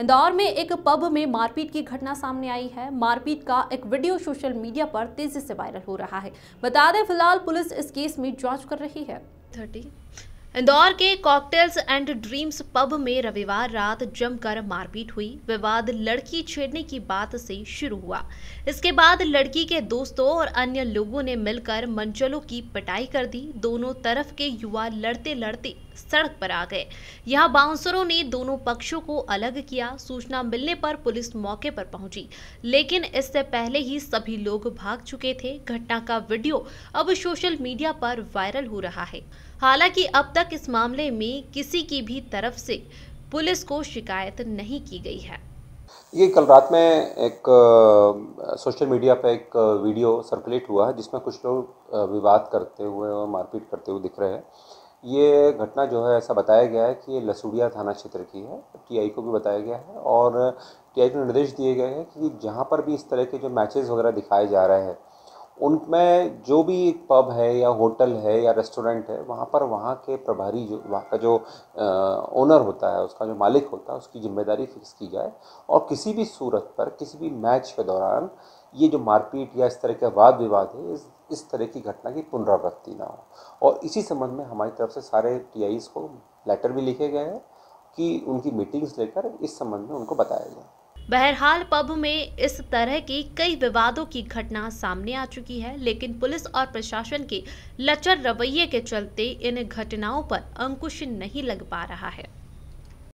इंदौर में एक पब में मारपीट की घटना सामने आई है मारपीट का एक वीडियो सोशल मीडिया पर तेजी से वायरल हो रहा है बता दें फिलहाल पुलिस इस केस में जांच कर रही है थर्टी इंदौर के कॉकटेल्स एंड ड्रीम्स पब में रविवार रात जमकर मारपीट हुई विवाद लड़की छेड़ने की बात से शुरू हुआ इसके बाद लड़की के दोस्तों और अन्य लोगों ने मिलकर मंचलों की पिटाई कर दी दोनों तरफ के युवा लड़ते लड़ते सड़क पर आ गए यहां बाउंसरों ने दोनों पक्षों को अलग किया सूचना मिलने पर पुलिस मौके पर पहुंची लेकिन इससे पहले ही सभी लोग भाग चुके थे घटना का वीडियो अब सोशल मीडिया पर वायरल हो रहा है हालांकि अब तक तक इस मामले में किसी की भी तरफ से पुलिस को शिकायत नहीं की गई है ये कल रात में एक सोशल मीडिया पर एक वीडियो सर्कुलेट हुआ है जिसमें कुछ लोग विवाद करते हुए और मारपीट करते हुए दिख रहे हैं ये घटना जो है ऐसा बताया गया है कि ये लसूड़िया थाना क्षेत्र की है टीआई को भी बताया गया है और टीआई को निर्देश दिए गए हैं कि जहाँ पर भी इस तरह के जो मैचेस वगैरह दिखाए जा रहे हैं उनमें जो भी पब है या होटल है या रेस्टोरेंट है वहाँ पर वहाँ के प्रभारी जो वहाँ का जो ओनर होता है उसका जो मालिक होता है उसकी जिम्मेदारी फिक्स की जाए और किसी भी सूरत पर किसी भी मैच के दौरान ये जो मारपीट या इस तरह के वाद विवाद है इस इस तरह की घटना की पुनरावृत्ति ना हो और इसी संबंध में हमारी तरफ से सारे टी को लेटर भी लिखे गए हैं कि उनकी मीटिंग्स लेकर इस संबंध में उनको बताया जाए बहरहाल पब में इस तरह की कई विवादों की घटना सामने आ चुकी है लेकिन पुलिस और प्रशासन के लचर रवैये के चलते इन घटनाओं पर अंकुश नहीं लग पा रहा है